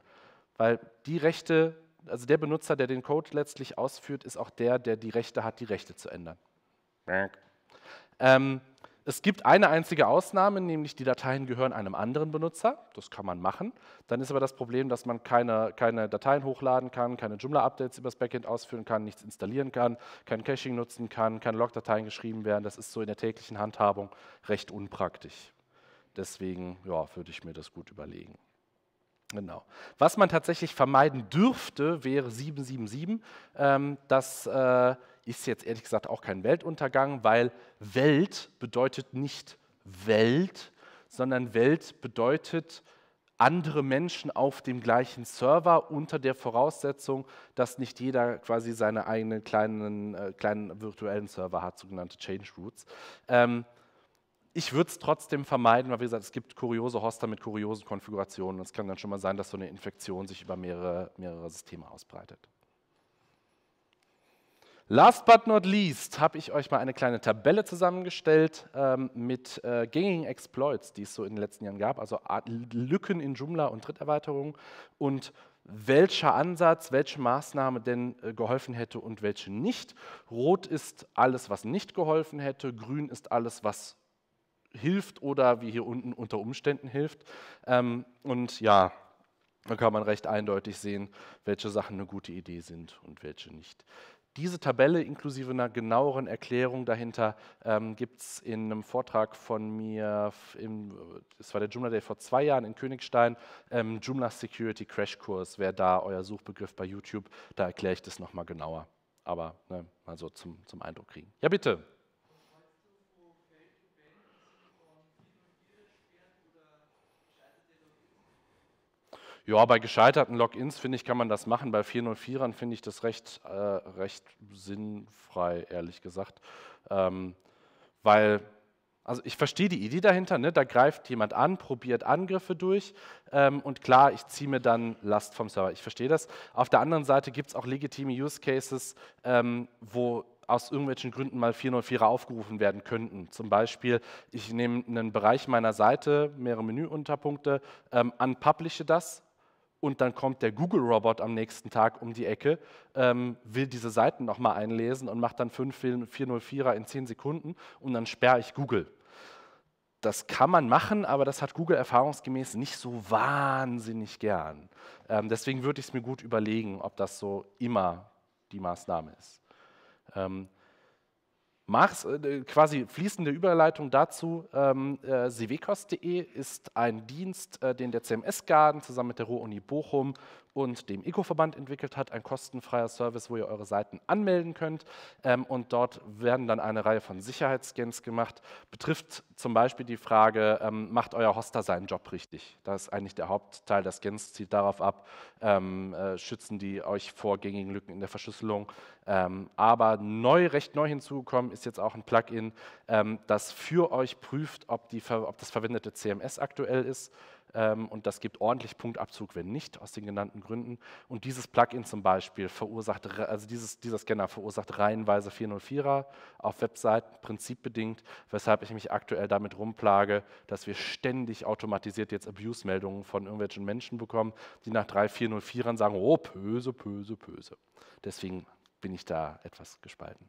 weil die Rechte, also der Benutzer, der den Code letztlich ausführt, ist auch der, der die Rechte hat, die Rechte zu ändern. Ähm, es gibt eine einzige Ausnahme, nämlich die Dateien gehören einem anderen Benutzer. Das kann man machen. Dann ist aber das Problem, dass man keine, keine Dateien hochladen kann, keine Joomla-Updates übers Backend ausführen kann, nichts installieren kann, kein Caching nutzen kann, keine Log-Dateien geschrieben werden. Das ist so in der täglichen Handhabung recht unpraktisch. Deswegen ja, würde ich mir das gut überlegen. Genau. Was man tatsächlich vermeiden dürfte, wäre 777, ähm, dass äh, ist jetzt ehrlich gesagt auch kein Weltuntergang, weil Welt bedeutet nicht Welt, sondern Welt bedeutet andere Menschen auf dem gleichen Server unter der Voraussetzung, dass nicht jeder quasi seine eigenen kleinen, äh, kleinen virtuellen Server hat, sogenannte Change Routes. Ähm, ich würde es trotzdem vermeiden, weil wie gesagt, es gibt kuriose Hoster mit kuriosen Konfigurationen. Es kann dann schon mal sein, dass so eine Infektion sich über mehrere, mehrere Systeme ausbreitet. Last but not least habe ich euch mal eine kleine Tabelle zusammengestellt ähm, mit äh, gängigen Exploits, die es so in den letzten Jahren gab, also Lücken in Joomla und Dritterweiterungen und welcher Ansatz, welche Maßnahme denn äh, geholfen hätte und welche nicht. Rot ist alles, was nicht geholfen hätte, grün ist alles, was hilft oder wie hier unten unter Umständen hilft. Ähm, und ja, da kann man recht eindeutig sehen, welche Sachen eine gute Idee sind und welche nicht. Diese Tabelle inklusive einer genaueren Erklärung dahinter ähm, gibt es in einem Vortrag von mir, im, das war der Joomla Day vor zwei Jahren in Königstein, ähm, Joomla Security Crash Kurs, wäre da euer Suchbegriff bei YouTube, da erkläre ich das nochmal genauer. Aber ne, mal so zum, zum Eindruck kriegen. Ja, bitte. Ja, bei gescheiterten Logins, finde ich, kann man das machen. Bei 404ern finde ich das recht, äh, recht sinnfrei, ehrlich gesagt. Ähm, weil, also ich verstehe die Idee dahinter, ne? da greift jemand an, probiert Angriffe durch ähm, und klar, ich ziehe mir dann Last vom Server. Ich verstehe das. Auf der anderen Seite gibt es auch legitime Use Cases, ähm, wo aus irgendwelchen Gründen mal 404er aufgerufen werden könnten. Zum Beispiel, ich nehme einen Bereich meiner Seite, mehrere Menüunterpunkte, ähm, unpublische das und dann kommt der Google-Robot am nächsten Tag um die Ecke, ähm, will diese Seiten nochmal einlesen und macht dann 5 404er in 10 Sekunden und dann sperre ich Google. Das kann man machen, aber das hat Google erfahrungsgemäß nicht so wahnsinnig gern. Ähm, deswegen würde ich es mir gut überlegen, ob das so immer die Maßnahme ist. Ähm, Mars, äh, äh, quasi fließende Überleitung dazu, ähm, äh, cwkost.de ist ein Dienst, äh, den der CMS Garden zusammen mit der Ruhr-Uni Bochum und dem Eco-Verband entwickelt hat. Ein kostenfreier Service, wo ihr eure Seiten anmelden könnt. Ähm, und dort werden dann eine Reihe von Sicherheitsscans gemacht. Betrifft zum Beispiel die Frage, ähm, macht euer Hoster seinen Job richtig? Das ist eigentlich der Hauptteil der Scans, zielt darauf ab, ähm, äh, schützen die euch vor gängigen Lücken in der Verschlüsselung. Ähm, aber neu, recht neu hinzugekommen ist jetzt auch ein Plugin, ähm, das für euch prüft, ob, die, ob das verwendete CMS aktuell ist ähm, und das gibt ordentlich Punktabzug, wenn nicht, aus den genannten Gründen. Und dieses Plugin zum Beispiel verursacht, also dieses, dieser Scanner verursacht reihenweise 404er auf Webseiten, prinzipbedingt, weshalb ich mich aktuell damit rumplage, dass wir ständig automatisiert jetzt Abuse-Meldungen von irgendwelchen Menschen bekommen, die nach drei 404 ern sagen, oh, böse, böse, böse. Deswegen bin ich da etwas gespalten.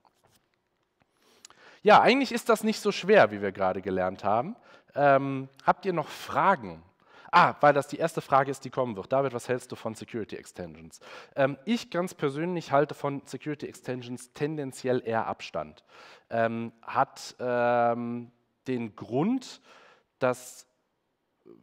Ja, eigentlich ist das nicht so schwer, wie wir gerade gelernt haben. Ähm, habt ihr noch Fragen Ah, weil das die erste Frage ist, die kommen wird. David, was hältst du von Security Extensions? Ähm, ich ganz persönlich halte von Security Extensions tendenziell eher Abstand. Ähm, hat ähm, den Grund, dass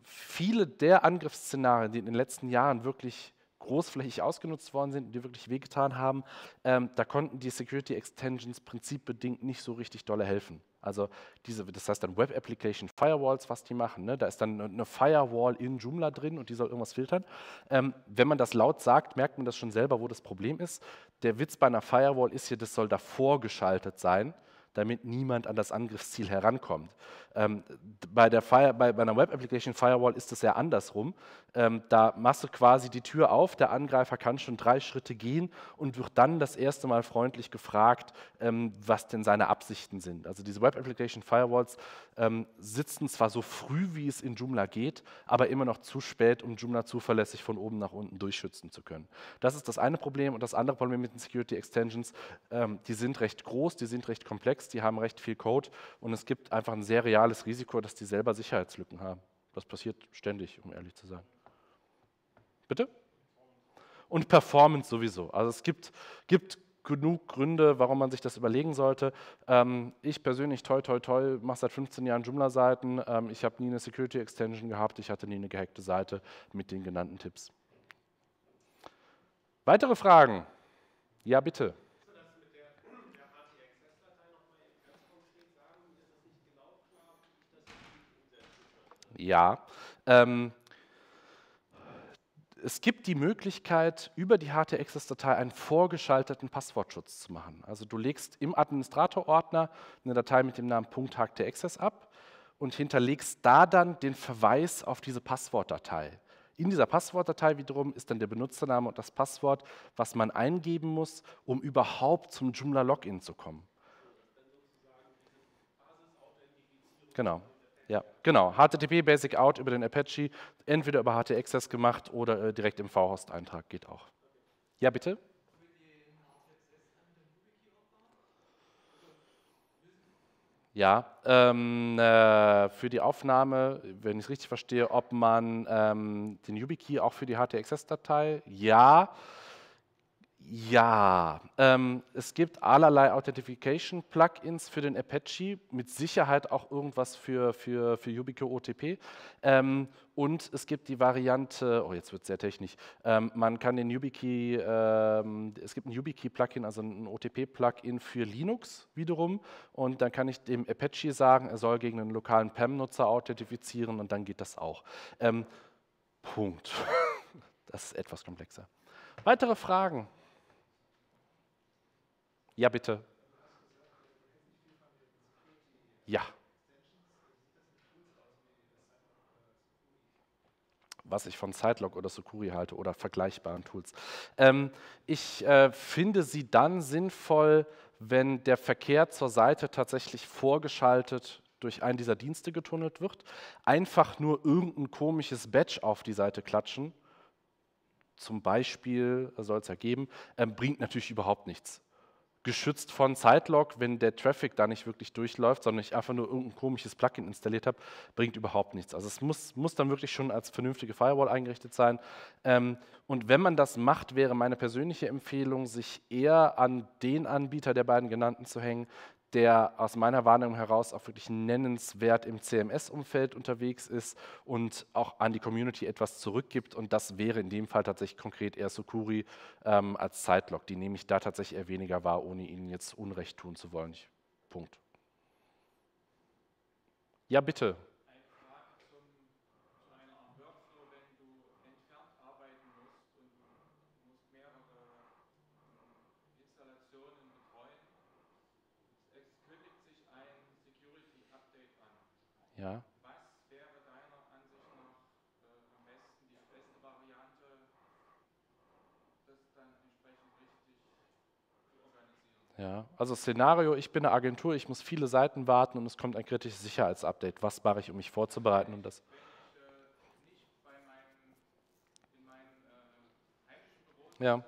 viele der Angriffsszenarien, die in den letzten Jahren wirklich großflächig ausgenutzt worden sind, die wirklich wehgetan haben, ähm, da konnten die Security Extensions prinzipbedingt nicht so richtig dolle helfen. Also diese, das heißt dann Web Application Firewalls, was die machen. Ne? Da ist dann eine ne Firewall in Joomla drin und die soll irgendwas filtern. Ähm, wenn man das laut sagt, merkt man das schon selber, wo das Problem ist. Der Witz bei einer Firewall ist hier, das soll davor geschaltet sein damit niemand an das Angriffsziel herankommt. Ähm, bei, der Fire, bei, bei, einer Web Application Firewall ist es ja andersrum. Ähm, da machst du quasi die Tür auf, der Angreifer kann schon drei Schritte gehen und wird dann das erste Mal freundlich gefragt, ähm, was denn seine Absichten sind. Also diese Web Application Firewalls ähm, sitzen zwar so früh, wie es in Joomla geht, aber immer noch zu spät, um Joomla zuverlässig von oben nach unten durchschützen zu können. Das ist das eine Problem. Und das andere Problem mit den Security Extensions, ähm, die sind recht groß, die sind recht komplex komplex, die haben recht viel Code und es gibt einfach ein sehr reales Risiko, dass die selber Sicherheitslücken haben. Das passiert ständig, um ehrlich zu sein. Bitte? Und Performance sowieso. Also es gibt, gibt genug Gründe, warum man sich das überlegen sollte. Ähm, ich persönlich, toi, toi, toi, mache seit 15 Jahren Joomla-Seiten. Ähm, ich habe nie eine Security-Extension gehabt. Ich hatte nie eine gehackte Seite mit den genannten Tipps. Weitere Fragen? Ja, bitte. Ja. Ähm, es gibt die Möglichkeit, über die HTXS-Datei einen vorgeschalteten Passwortschutz zu machen. Also du legst im Administratorordner eine Datei mit dem Namen .htaccess ab und hinterlegst da dann den Verweis auf diese Passwortdatei. In dieser Passwortdatei wiederum ist dann der Benutzername und das Passwort, was man eingeben muss, um überhaupt zum Joomla-Login zu kommen. Genau. Ja, genau. HTTP Basic Out über den Apache, entweder über HT Access gemacht oder äh, direkt im V-Host-Eintrag geht auch. Ja, bitte? Ja, ähm, äh, für die Aufnahme, wenn ich es richtig verstehe, ob man ähm, den YubiKey auch für die HT-Access-Datei? Ja. Ja, ähm, es gibt allerlei Authentification Plugins für den Apache, mit Sicherheit auch irgendwas für, für, für Yubico OTP. Ähm, und es gibt die Variante, oh jetzt wird es sehr technisch, ähm, man kann den YubiKey, ähm, es gibt ein YubiKey-Plugin, also ein OTP-Plugin für Linux wiederum. Und dann kann ich dem Apache sagen, er soll gegen einen lokalen PAM-Nutzer authentifizieren und dann geht das auch. Ähm, Punkt. das ist etwas komplexer. Weitere Fragen? Ja, bitte. Ja. was ich von Sidelock oder Sukuri halte oder vergleichbaren Tools. Ähm, ich äh, finde sie dann sinnvoll, wenn der Verkehr zur Seite tatsächlich vorgeschaltet durch einen dieser Dienste getunnelt wird. Einfach nur irgendein komisches Badge auf die Seite klatschen, zum Beispiel soll es ja geben, ähm, bringt natürlich überhaupt nichts geschützt von Sidelock, wenn der Traffic da nicht wirklich durchläuft, sondern ich einfach nur irgendein komisches Plugin installiert habe, bringt überhaupt nichts. Also es muss, muss dann wirklich schon als vernünftige Firewall eingerichtet sein. Ähm, und wenn man das macht, wäre meine persönliche Empfehlung, sich eher an den Anbieter der beiden genannten zu hängen, der aus meiner Wahrnehmung heraus auch wirklich nennenswert im CMS-Umfeld unterwegs ist und auch an die Community etwas zurückgibt. Und das wäre in dem Fall tatsächlich konkret eher Sukuri ähm, als Zeitlog, Die nehme ich da tatsächlich eher weniger wahr, ohne ihnen jetzt Unrecht tun zu wollen. Ich, Punkt. Ja, bitte. Ja. Was wäre deiner Ansicht nach äh, am besten die beste Variante, das dann entsprechend richtig zu organisieren? Ja, also Szenario, ich bin eine Agentur, ich muss viele Seiten warten und es kommt ein kritisches Sicherheitsupdate. Was mache ich, um mich vorzubereiten und das? Wenn ich, äh, nicht bei meinem, in meinem äh, heimischen Büro ja.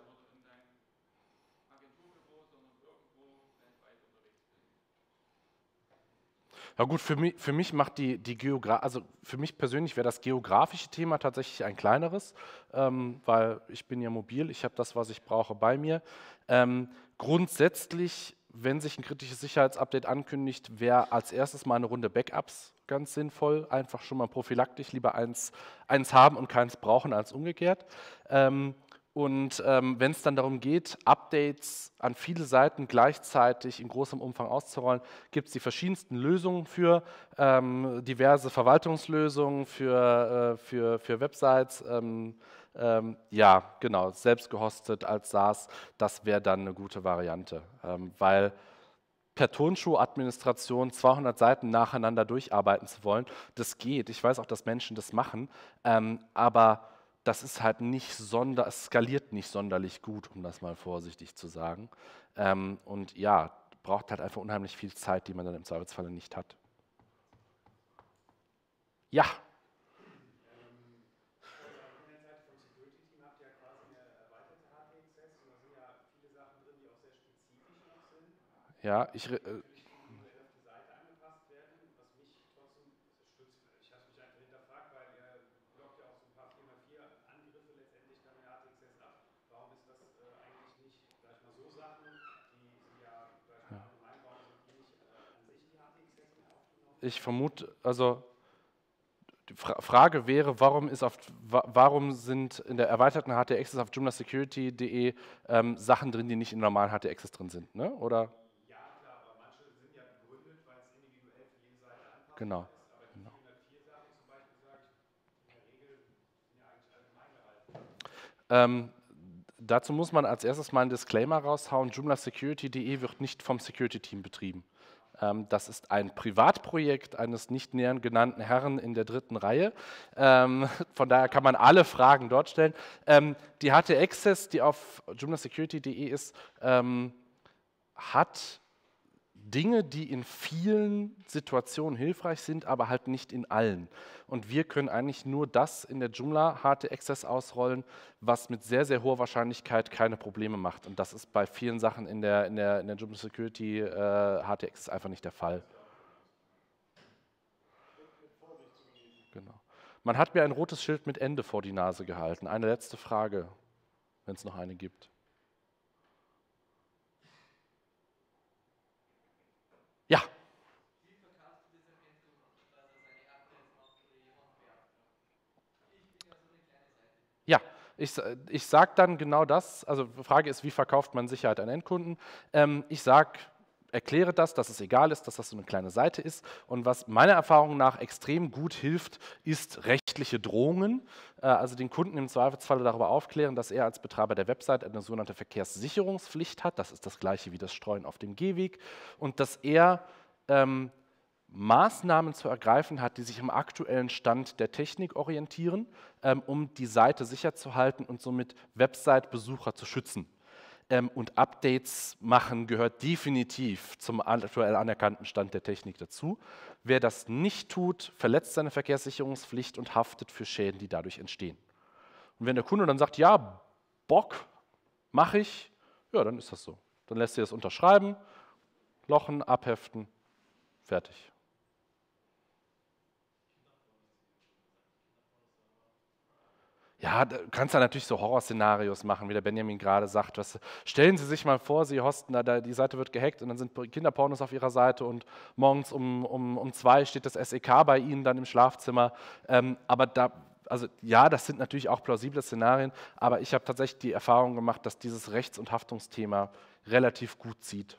Na gut, für mich, für mich macht die, die Geogra also für mich persönlich wäre das geografische Thema tatsächlich ein kleineres, ähm, weil ich bin ja mobil, ich habe das, was ich brauche, bei mir. Ähm, grundsätzlich, wenn sich ein kritisches Sicherheitsupdate ankündigt, wäre als erstes mal eine Runde Backups ganz sinnvoll. Einfach schon mal prophylaktisch lieber eins, eins haben und keins brauchen als umgekehrt. Ähm, und ähm, wenn es dann darum geht, Updates an viele Seiten gleichzeitig in großem Umfang auszurollen, gibt es die verschiedensten Lösungen für ähm, diverse Verwaltungslösungen, für, äh, für, für Websites. Ähm, ähm ja, genau, selbst gehostet als SaaS, das wäre dann eine gute Variante, ähm, weil per Turnschuh-Administration 200 Seiten nacheinander durcharbeiten zu wollen, das geht. Ich weiß auch, dass Menschen das machen, ähm, aber das ist halt nicht sonder, es skaliert nicht sonderlich gut, um das mal vorsichtig zu sagen. Ähm, und ja, braucht halt einfach unheimlich viel Zeit, die man dann im Zweifelsfalle nicht hat. Ja. Ja, ich, äh, ich vermute, also die Fra Frage wäre, warum, ist auf, warum sind in der erweiterten HT-Access auf joomlasecurity.de ähm, Sachen drin, die nicht in normalen HT-Access drin sind, ne? oder? Ja, klar, aber manche sind ja begründet, weil es individuell für jede Seite anpasst Genau. Ähm, dazu muss man als erstes mal einen Disclaimer raushauen. Joomla Security.de wird nicht vom Security-Team betrieben. Ähm, das ist ein Privatprojekt eines nicht näher genannten Herren in der dritten Reihe. Ähm, von daher kann man alle Fragen dort stellen. Ähm, die HT Access, die auf joomla.security.de ist, hat Dinge, die in vielen Situationen hilfreich sind, aber halt nicht in allen. Und wir können eigentlich nur das in der Joomla harte Access ausrollen, was mit sehr, sehr hoher Wahrscheinlichkeit keine Probleme macht. Und das ist bei vielen Sachen in der, in der, in der Joomla Security äh, Access einfach nicht der Fall. Genau. Man hat mir ein rotes Schild mit Ende vor die Nase gehalten. Eine letzte Frage, wenn es noch eine gibt. Ich, ich sage dann genau das, also die Frage ist, wie verkauft man Sicherheit an Endkunden? Ähm, ich sage, erkläre das, dass es egal ist, dass das so eine kleine Seite ist. Und was meiner Erfahrung nach extrem gut hilft, ist rechtliche Drohungen. Äh, also den Kunden im Zweifelsfall darüber aufklären, dass er als Betreiber der Website eine sogenannte Verkehrssicherungspflicht hat. Das ist das gleiche wie das Streuen auf dem Gehweg. Und dass er ähm, Maßnahmen zu ergreifen hat, die sich am aktuellen Stand der Technik orientieren, ähm, um die Seite sicher zu halten und somit Website-Besucher zu schützen. Ähm, und Updates machen gehört definitiv zum aktuell anerkannten Stand der Technik dazu. Wer das nicht tut, verletzt seine Verkehrssicherungspflicht und haftet für Schäden, die dadurch entstehen. Und wenn der Kunde dann sagt, ja, Bock, mache ich, ja, dann ist das so. Dann lässt ihr das unterschreiben, lochen, abheften, fertig. Ja, du kannst da natürlich so Horrorszenarios machen, wie der Benjamin gerade sagt. Was, stellen Sie sich mal vor, Sie hosten, da, da, die Seite wird gehackt und dann sind Kinderpornos auf Ihrer Seite und morgens um, um, um zwei steht das SEK bei Ihnen dann im Schlafzimmer. Ähm, aber da, also ja, das sind natürlich auch plausible Szenarien, aber ich habe tatsächlich die Erfahrung gemacht, dass dieses Rechts- und Haftungsthema relativ gut zieht.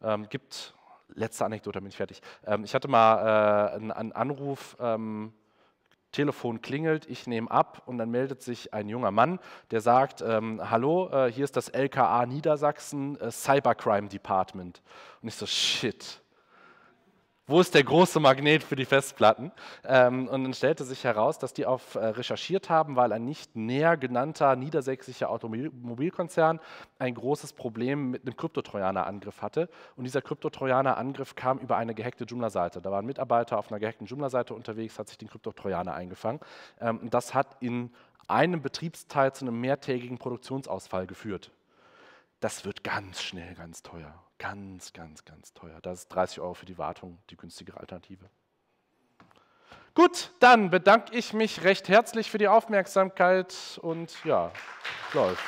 Ähm, gibt, letzte Anekdote, bin ich fertig. Ähm, ich hatte mal äh, einen, einen, Anruf. Ähm, Telefon klingelt, ich nehme ab und dann meldet sich ein junger Mann, der sagt, ähm, hallo, äh, hier ist das LKA Niedersachsen äh, Cybercrime Department. Und ich so, shit, wo ist der große Magnet für die Festplatten? Ähm, und dann stellte sich heraus, dass die auf äh, recherchiert haben, weil ein nicht näher genannter niedersächsischer Automobilkonzern ein großes Problem mit einem Kryptotrojaner-Angriff hatte. Und dieser Kryptotrojaner-Angriff kam über eine gehackte Joomla-Seite. Da waren Mitarbeiter auf einer gehackten Joomla-Seite unterwegs, hat sich den Kryptotrojaner eingefangen. Ähm, und das hat in einem Betriebsteil zu einem mehrtägigen Produktionsausfall geführt. Das wird ganz schnell ganz teuer. Ganz, ganz, ganz teuer. Das ist 30 Euro für die Wartung, die günstigere Alternative. Gut, dann bedanke ich mich recht herzlich für die Aufmerksamkeit und ja, läuft.